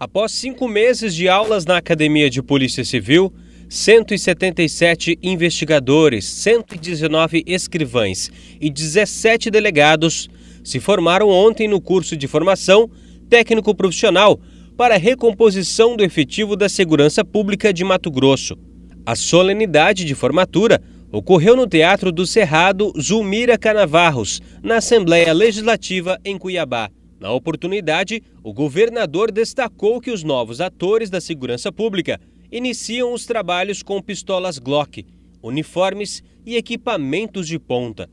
Após cinco meses de aulas na Academia de Polícia Civil, 177 investigadores, 119 escrivães e 17 delegados se formaram ontem no curso de formação técnico profissional para a recomposição do efetivo da segurança pública de Mato Grosso. A solenidade de formatura ocorreu no Teatro do Cerrado Zulmira Canavarros, na Assembleia Legislativa em Cuiabá. Na oportunidade, o governador destacou que os novos atores da segurança pública iniciam os trabalhos com pistolas Glock, uniformes e equipamentos de ponta.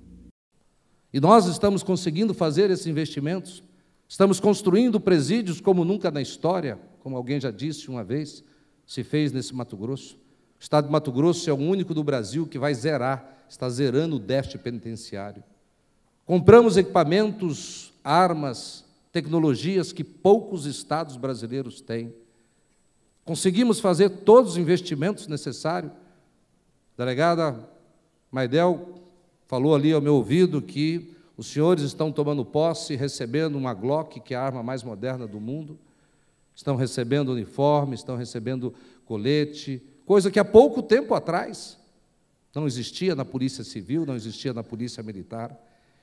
E nós estamos conseguindo fazer esses investimentos, estamos construindo presídios como nunca na história, como alguém já disse uma vez, se fez nesse Mato Grosso. O estado de Mato Grosso é o único do Brasil que vai zerar, está zerando o déficit penitenciário. Compramos equipamentos, armas, tecnologias que poucos estados brasileiros têm. Conseguimos fazer todos os investimentos necessários. A delegada Maidel falou ali ao meu ouvido que os senhores estão tomando posse, recebendo uma Glock, que é a arma mais moderna do mundo. Estão recebendo uniforme, estão recebendo colete, coisa que há pouco tempo atrás não existia na Polícia Civil, não existia na Polícia Militar.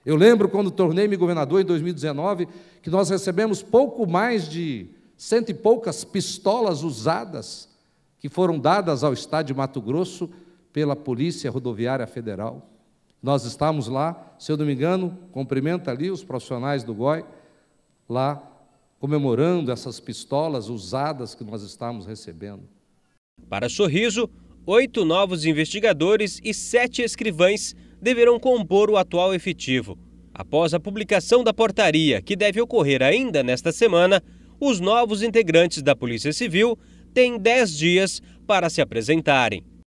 Eu lembro quando tornei-me governador em 2019, que nós recebemos pouco mais de cento e poucas pistolas usadas que foram dadas ao Estado de Mato Grosso pela Polícia Rodoviária Federal. Nós estávamos lá, se eu não me engano, cumprimenta ali os profissionais do GOI, lá comemorando essas pistolas usadas que nós estávamos recebendo. Para Sorriso, oito novos investigadores e sete escrivães deverão compor o atual efetivo. Após a publicação da portaria, que deve ocorrer ainda nesta semana, os novos integrantes da Polícia Civil têm 10 dias para se apresentarem.